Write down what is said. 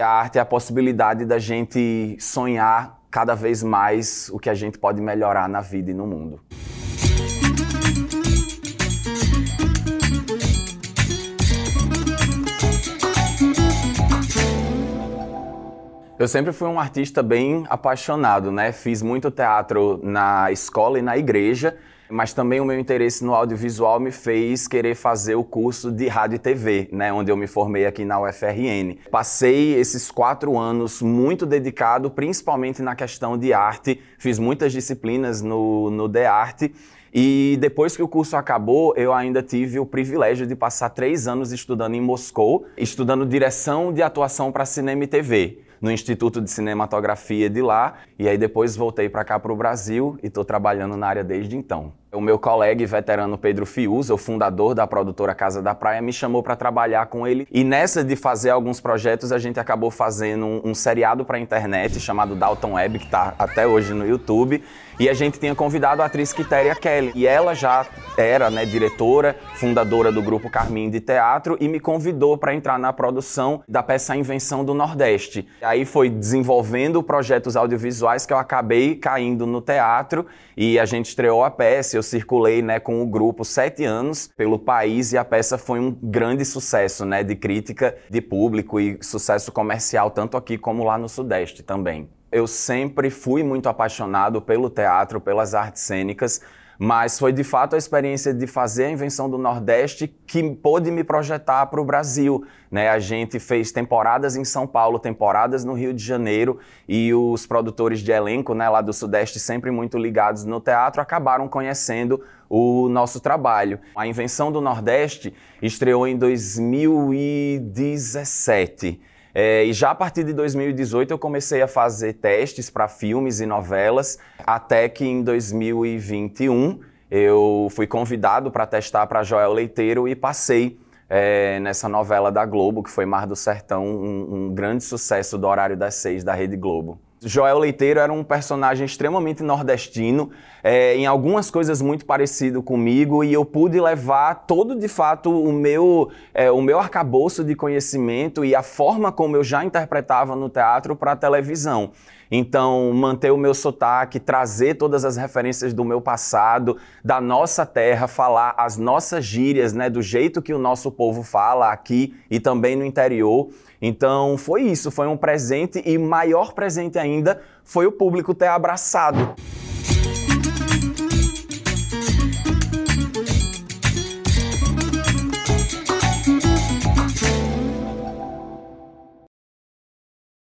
A arte é a possibilidade da gente sonhar cada vez mais o que a gente pode melhorar na vida e no mundo. Eu sempre fui um artista bem apaixonado, né? Fiz muito teatro na escola e na igreja mas também o meu interesse no audiovisual me fez querer fazer o curso de rádio e TV, né, onde eu me formei aqui na UFRN. Passei esses quatro anos muito dedicado, principalmente na questão de arte, fiz muitas disciplinas no, no De Arte. E depois que o curso acabou, eu ainda tive o privilégio de passar três anos estudando em Moscou, estudando direção de atuação para cinema e TV no Instituto de Cinematografia de lá. E aí depois voltei para cá para o Brasil e estou trabalhando na área desde então. O meu colega e veterano Pedro Fiuza, o fundador da produtora Casa da Praia, me chamou para trabalhar com ele. E nessa de fazer alguns projetos, a gente acabou fazendo um, um seriado para internet chamado Dalton Web, que está até hoje no YouTube. E a gente tinha convidado a atriz Quitéria Kelly. E ela já era né, diretora, fundadora do grupo Carmim de Teatro e me convidou para entrar na produção da peça Invenção do Nordeste. E aí foi desenvolvendo projetos audiovisuais que eu acabei caindo no teatro e a gente estreou a peça eu circulei né, com o grupo sete anos pelo país e a peça foi um grande sucesso né, de crítica, de público e sucesso comercial, tanto aqui como lá no Sudeste também eu sempre fui muito apaixonado pelo teatro, pelas artes cênicas, mas foi de fato a experiência de fazer a invenção do Nordeste que pôde me projetar para o Brasil. Né? A gente fez temporadas em São Paulo, temporadas no Rio de Janeiro e os produtores de elenco né, lá do Sudeste, sempre muito ligados no teatro, acabaram conhecendo o nosso trabalho. A invenção do Nordeste estreou em 2017. É, e já a partir de 2018 eu comecei a fazer testes para filmes e novelas, até que em 2021 eu fui convidado para testar para Joel Leiteiro e passei é, nessa novela da Globo, que foi Mar do Sertão, um, um grande sucesso do horário das seis da Rede Globo. Joel Leiteiro era um personagem extremamente nordestino, é, em algumas coisas muito parecido comigo, e eu pude levar todo de fato o meu, é, o meu arcabouço de conhecimento e a forma como eu já interpretava no teatro para a televisão. Então, manter o meu sotaque, trazer todas as referências do meu passado, da nossa terra, falar as nossas gírias, né, do jeito que o nosso povo fala aqui e também no interior. Então foi isso, foi um presente e maior presente ainda foi o público ter abraçado.